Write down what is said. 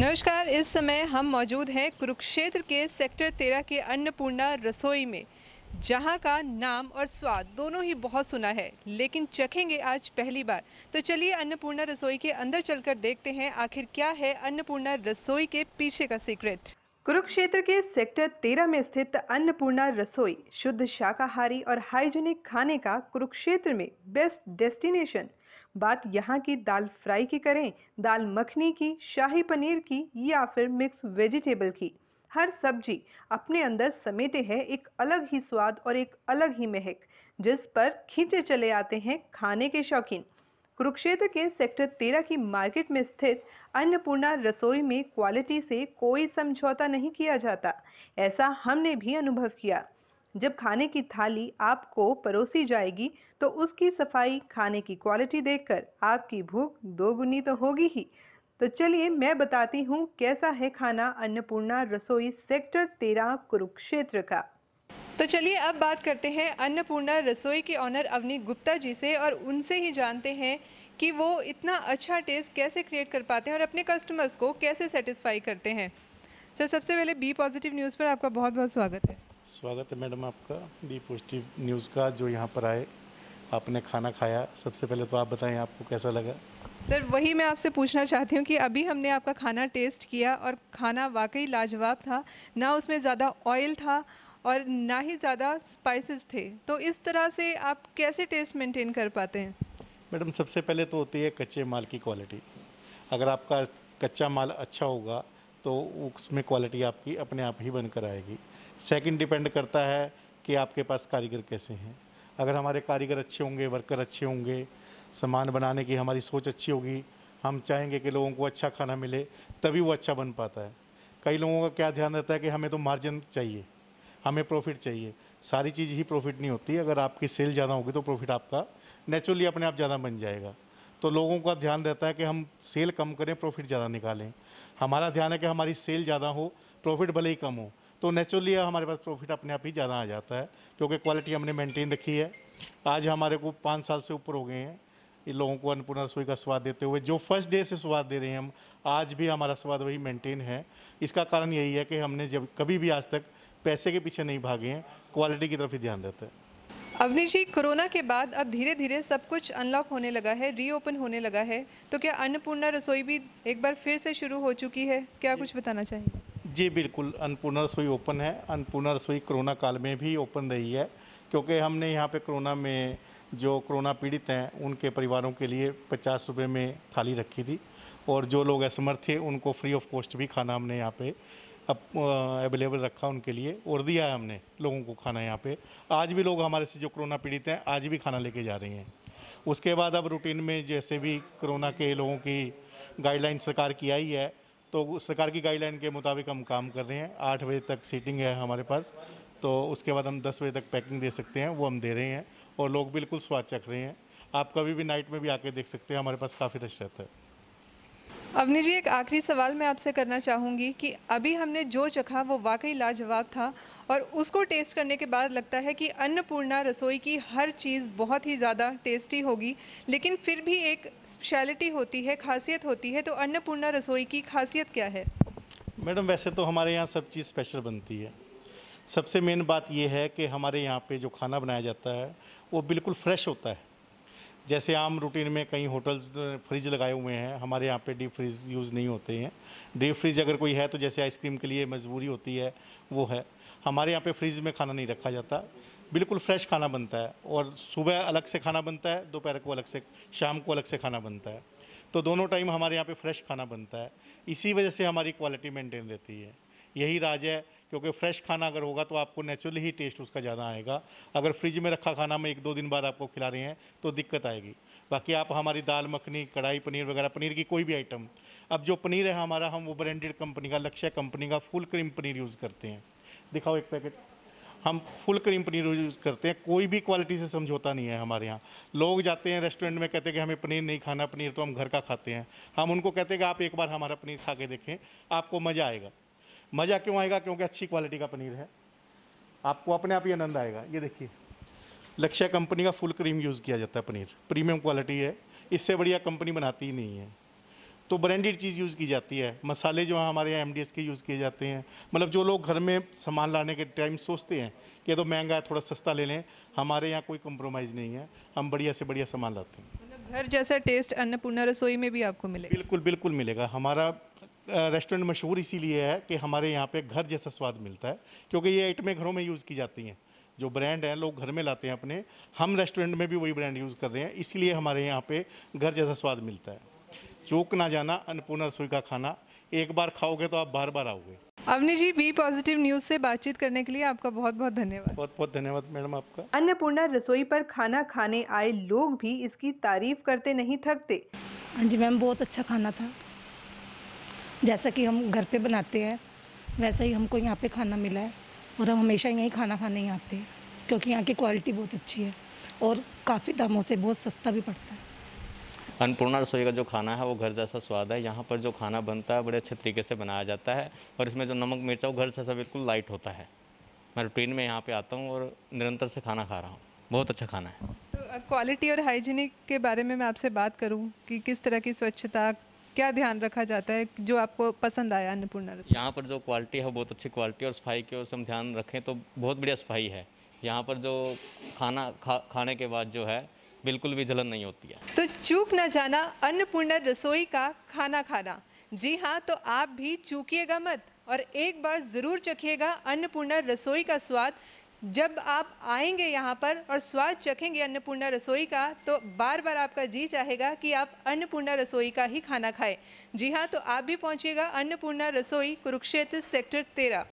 नमस्कार इस समय हम मौजूद हैं कुरुक्षेत्र के सेक्टर तेरह के अन्नपूर्णा रसोई में जहाँ का नाम और स्वाद दोनों ही बहुत सुना है लेकिन चखेंगे आज पहली बार तो चलिए अन्नपूर्णा रसोई के अंदर चलकर देखते हैं आखिर क्या है अन्नपूर्णा रसोई के पीछे का सीक्रेट कुरुक्षेत्र के सेक्टर तेरह में स्थित अन्नपूर्णा रसोई शुद्ध शाकाहारी और हाइजीनिक खाने का कुरुक्षेत्र में बेस्ट डेस्टिनेशन बात यहाँ की दाल फ्राई की करें दाल मखनी की शाही पनीर की या फिर मिक्स वेजिटेबल की हर सब्जी अपने अंदर समेटे है एक अलग ही स्वाद और एक अलग ही महक जिस पर खींचे चले आते हैं खाने के शौकीन कुरुक्षेत्र के सेक्टर तेरह की मार्केट में स्थित अन्नपूर्णा रसोई में क्वालिटी से कोई समझौता नहीं किया जाता ऐसा हमने भी अनुभव किया जब खाने की थाली आपको परोसी जाएगी तो उसकी सफाई खाने की क्वालिटी देखकर आपकी भूख दोगुनी तो होगी ही तो चलिए मैं बताती हूँ कैसा है खाना अन्नपूर्णा रसोई सेक्टर तेरह कुरुक्षेत्र का तो चलिए अब बात करते हैं अन्नपूर्णा रसोई के ऑनर अवनी गुप्ता जी से और उनसे ही जानते हैं कि वो इतना अच्छा टेस्ट कैसे क्रिएट कर पाते हैं और अपने कस्टमर्स को कैसे सेटिस्फाई करते हैं सर सबसे पहले बी पॉजिटिव न्यूज़ पर आपका बहुत बहुत स्वागत है स्वागत है मैडम आपका डी पॉजिटिव न्यूज़ का जो यहाँ पर आए आपने खाना खाया सबसे पहले तो आप बताएं आपको कैसा लगा सर वही मैं आपसे पूछना चाहती हूँ कि अभी हमने आपका खाना टेस्ट किया और खाना वाकई लाजवाब था ना उसमें ज़्यादा ऑयल था और ना ही ज़्यादा स्पाइसेस थे तो इस तरह से आप कैसे टेस्ट मेंटेन कर पाते हैं मैडम सबसे पहले तो होती है कच्चे माल की क्वालिटी अगर आपका कच्चा माल अच्छा होगा तो उसमें क्वालिटी आपकी अपने आप ही बनकर आएगी सेकंड डिपेंड करता है कि आपके पास कारीगर कैसे हैं अगर हमारे कारीगर अच्छे होंगे वर्कर अच्छे होंगे सामान बनाने की हमारी सोच अच्छी होगी हम चाहेंगे कि लोगों को अच्छा खाना मिले तभी वो अच्छा बन पाता है कई लोगों का क्या ध्यान रहता है कि हमें तो मार्जिन चाहिए हमें प्रॉफिट चाहिए सारी चीज़ ही प्रॉफिट नहीं होती अगर आपकी सेल ज़्यादा होगी तो प्रॉफिट आपका नेचुरली अपने आप ज़्यादा बन जाएगा तो लोगों का ध्यान रहता है कि हम सेल कम करें प्रॉफिट ज़्यादा निकालें हमारा ध्यान है कि हमारी सेल ज़्यादा हो प्रॉफिट भले ही कम हो तो नेचुरली हमारे पास प्रॉफिट अपने आप ही ज़्यादा आ जाता है क्योंकि क्वालिटी हमने मेंटेन रखी है आज हमारे को पाँच साल से ऊपर हो गए हैं इन लोगों को अन्नपूर्णा रसोई का स्वाद देते हुए जो फर्स्ट डे से स्वाद दे रहे हैं हम आज भी हमारा स्वाद वही मेंटेन है इसका कारण यही है कि हमने जब कभी भी आज तक पैसे के पीछे नहीं भागे हैं क्वालिटी की तरफ ही ध्यान देते हैं अवनीश जी कोरोना के बाद अब धीरे धीरे सब कुछ अनलॉक होने लगा है रीओपन होने लगा है तो क्या अन्नपूर्णा रसोई भी एक बार फिर से शुरू हो चुकी है क्या कुछ बताना चाहिए जी बिल्कुल अन्नपूर्णा रसोई ओपन है अन्नपूर्णा रसोई कोरोना काल में भी ओपन रही है क्योंकि हमने यहाँ पे कोरोना में जो कोरोना पीड़ित हैं उनके परिवारों के लिए पचास रुपये में थाली रखी थी और जो लोग असमर्थ थे उनको फ्री ऑफ कॉस्ट भी खाना हमने यहाँ पे अवेलेबल रखा उनके लिए और दिया है हमने लोगों को खाना यहाँ पे आज भी लोग हमारे से जो कोरोना पीड़ित हैं आज भी खाना लेके जा रहे हैं उसके बाद अब रूटीन में जैसे भी कोरोना के लोगों की गाइडलाइन सरकार की आई है तो सरकार की गाइडलाइन के मुताबिक हम काम कर रहे हैं आठ बजे तक सीटिंग है हमारे पास तो उसके बाद हम दस बजे तक पैकिंग दे सकते हैं वो हम दे रहे हैं और लोग बिल्कुल स्वाद चख रहे हैं आप कभी भी नाइट में भी आके देख सकते हैं हमारे पास काफ़ी रश रहता है अवनी जी एक आखिरी सवाल मैं आपसे करना चाहूँगी कि अभी हमने जो चखा वो वाकई लाजवाब था और उसको टेस्ट करने के बाद लगता है कि अन्नपूर्णा रसोई की हर चीज़ बहुत ही ज़्यादा टेस्टी होगी लेकिन फिर भी एक स्पेशलिटी होती है खासियत होती है तो अन्नपूर्णा रसोई की खासियत क्या है मैडम वैसे तो हमारे यहाँ सब चीज़ स्पेशल बनती है सबसे मेन बात यह है कि हमारे यहाँ पर जो खाना बनाया जाता है वो बिल्कुल फ्रेश होता है जैसे आम रूटीन में कई होटल्स फ्रिज लगाए हुए हैं हमारे यहाँ पे डीप फ्रिज यूज़ नहीं होते हैं डीप फ्रिज अगर कोई है तो जैसे आइसक्रीम के लिए मजबूरी होती है वो है हमारे यहाँ पे फ्रिज में खाना नहीं रखा जाता बिल्कुल फ्रेश खाना बनता है और सुबह अलग से खाना बनता है दोपहर को अलग से शाम को अलग से खाना बनता है तो दोनों टाइम हमारे यहाँ पर फ्रेश खाना बनता है इसी वजह से हमारी क्वालिटी मेनटेन रहती है यही राज है क्योंकि फ्रेश खाना अगर होगा तो आपको नेचुरली ही टेस्ट उसका ज़्यादा आएगा अगर फ्रिज में रखा खाना हम एक दो दिन बाद आपको खिला रहे हैं तो दिक्कत आएगी बाकी आप हमारी दाल मखनी कढ़ाई पनीर वगैरह पनीर की कोई भी आइटम अब जो पनीर है हमारा हम वो ब्रांडेड कंपनी का लक्ष्य कंपनी का फुल क्रीम पनीर यूज़ करते हैं दिखाओ एक पैकेट हम फुल क्रीम पनीर यूज़ करते हैं कोई भी क्वालिटी से समझौता नहीं है हमारे यहाँ लोग जाते हैं रेस्टोरेंट में कहते हैं कि हमें पनीर नहीं खाना पनीर तो हम घर का खाते हैं हम उनको कहते हैं कि आप एक बार हमारा पनीर खा के देखें आपको मज़ा आएगा मज़ा क्यों आएगा क्योंकि अच्छी क्वालिटी का पनीर है आपको अपने आप ही आनंद आएगा ये देखिए लक्ष्य कंपनी का फुल क्रीम यूज़ किया जाता है पनीर प्रीमियम क्वालिटी है इससे बढ़िया कंपनी बनाती ही नहीं है तो ब्रांडेड चीज़ यूज़ की जाती है मसाले जो हैं हमारे यहाँ एम के यूज़ किए जाते हैं मतलब जो लोग घर में सामान लाने के टाइम सोचते हैं कि तो महंगा है थोड़ा सस्ता ले लें हमारे यहाँ कोई कम्प्रोमाइज़ नहीं है हम बढ़िया से बढ़िया सामान लाते हैं मतलब घर जैसा टेस्ट अन्नपूर्णा रसोई में भी आपको मिलेगा बिल्कुल बिल्कुल मिलेगा हमारा रेस्टोरेंट मशहूर इसीलिए है कि हमारे यहाँ पे घर जैसा स्वाद मिलता है क्योंकि ये आइटमें घरों में यूज़ की जाती हैं जो ब्रांड हैं लोग घर में लाते हैं अपने हम रेस्टोरेंट में भी वही ब्रांड यूज़ कर रहे हैं इसीलिए हमारे यहाँ पे घर जैसा स्वाद मिलता है चूक ना जाना अन्नपूर्णा रसोई का खाना एक बार खाओगे तो आप बार बार आओगे Avni ji B positive news से बातचीत करने के लिए आपका बहुत बहुत धन्यवाद बहुत बहुत धन्यवाद मैडम आपका अन्नपूर्णा रसोई पर खाना खाने आए लोग भी इसकी तारीफ करते नहीं थकते हाँ जी मैम बहुत अच्छा खाना था जैसा कि हम घर पे बनाते हैं वैसा ही हमको यहाँ पे खाना मिला है और हम हमेशा यहीं खाना खाने ही आते हैं क्योंकि यहाँ की क्वालिटी बहुत अच्छी है और काफ़ी दामों से बहुत सस्ता भी पड़ता है अन्नपूर्णा रसोई का जो खाना है वो घर जैसा स्वाद है यहाँ पर जो खाना बनता है बड़े अच्छे तरीके से बनाया जाता है और इसमें जो नमक मिर्च है वो घर जैसा बिल्कुल लाइट होता है मैं रूटीन में यहाँ पे आता हूँ और निरंतर से खाना खा रहा हूँ बहुत अच्छा खाना है तो क्वालिटी और हाइजीनिक के बारे में मैं आपसे बात करूँ कि किस तरह की स्वच्छता क्या ध्यान रखा जाता है जो आपको पसंद आया अन्नपूर्णा रसोई यहाँ पर जो क्वालिटी है बहुत अच्छी क्वालिटी और सफाई की ओर से हम ध्यान रखें तो बहुत बढ़िया सफाई है यहाँ पर जो खाना खा खाने के बाद जो है बिल्कुल भी जलन नहीं होती है तो चूक न जाना अन्नपूर्णा रसोई का खाना खाना जी हाँ तो आप भी चूकिएगा मत और एक बार ज़रूर चखिएगा अन्नपूर्णा रसोई का स्वाद जब आप आएंगे यहाँ पर और स्वाद चखेंगे अन्नपूर्णा रसोई का तो बार बार आपका जी चाहेगा कि आप अन्नपूर्णा रसोई का ही खाना खाएं जी हाँ तो आप भी पहुँचिएगा अन्नपूर्णा रसोई कुरुक्षेत्र सेक्टर तेरह